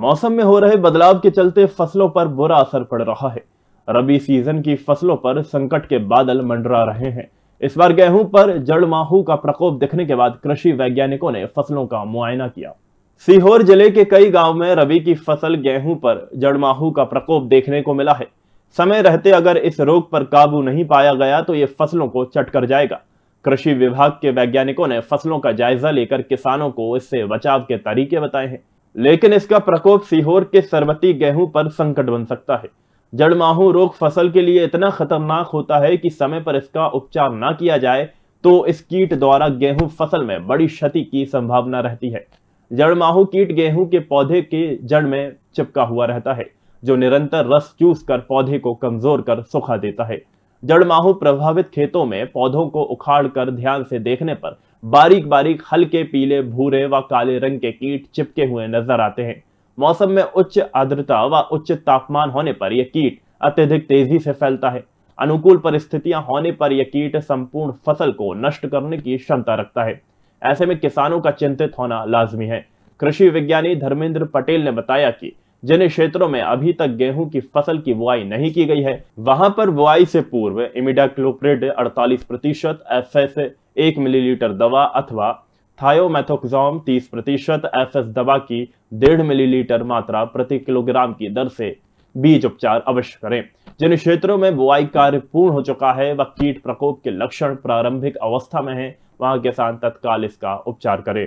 मौसम में हो रहे बदलाव के चलते फसलों पर बुरा असर पड़ रहा है रबी सीजन की फसलों पर संकट के बादल मंडरा रहे हैं इस बार गेहूं पर जड़ माहू का प्रकोप दिखने के बाद कृषि वैज्ञानिकों ने फसलों का मुआयना किया सीहोर जिले के कई गांव में रबी की फसल गेहूं पर जड़ माहू का प्रकोप देखने को मिला है समय रहते अगर इस रोग पर काबू नहीं पाया गया तो ये फसलों को चट कर जाएगा कृषि विभाग के वैज्ञानिकों ने फसलों का जायजा लेकर किसानों को इससे बचाव के तरीके बताए हैं लेकिन इसका प्रकोप सीहोर के सरबती गेहूं पर संकट बन सकता है माहू रोग फसल के लिए इतना खतरनाक होता है कि समय पर इसका उपचार ना किया जाए तो इस कीट द्वारा गेहूं फसल में बड़ी क्षति की संभावना रहती है जड़माहू कीट गेहूं के पौधे के जड़ में चिपका हुआ रहता है जो निरंतर रस चूस कर पौधे को कमजोर कर सुखा देता है जड़ माहू प्रभावित खेतों में पौधों को उखाड़ कर ध्यान से देखने पर बारीक बारीक हल्के पीले भूरे व काले रंग के कीट चिपके हुए नजर आते हैं मौसम में उच्च आर्द्रता व उच्च तापमान होने पर यह कीट अत्यधिक तेजी से फैलता है अनुकूल परिस्थितियां होने पर यह कीट संपूर्ण फसल को नष्ट करने की क्षमता रखता है ऐसे में किसानों का चिंतित होना लाजमी है कृषि विज्ञानी धर्मेंद्र पटेल ने बताया कि जिन क्षेत्रों में अभी तक गेहूं की फसल की बुआई नहीं की गई है वहां पर बुआई से पूर्व इमिडाक्लोप्रिड अड़तालीस प्रतिशत एफ एक मिलीलीटर दवा अथवा थायोमेथोक्सोम 30 प्रतिशत एफ दवा की डेढ़ मिलीलीटर मात्रा प्रति किलोग्राम की दर से बीज उपचार अवश्य करें जिन क्षेत्रों में बुआई कार्य पूर्ण हो चुका है व कीट प्रकोप के लक्षण प्रारंभिक अवस्था में है वहां किसान तत्काल इसका उपचार करें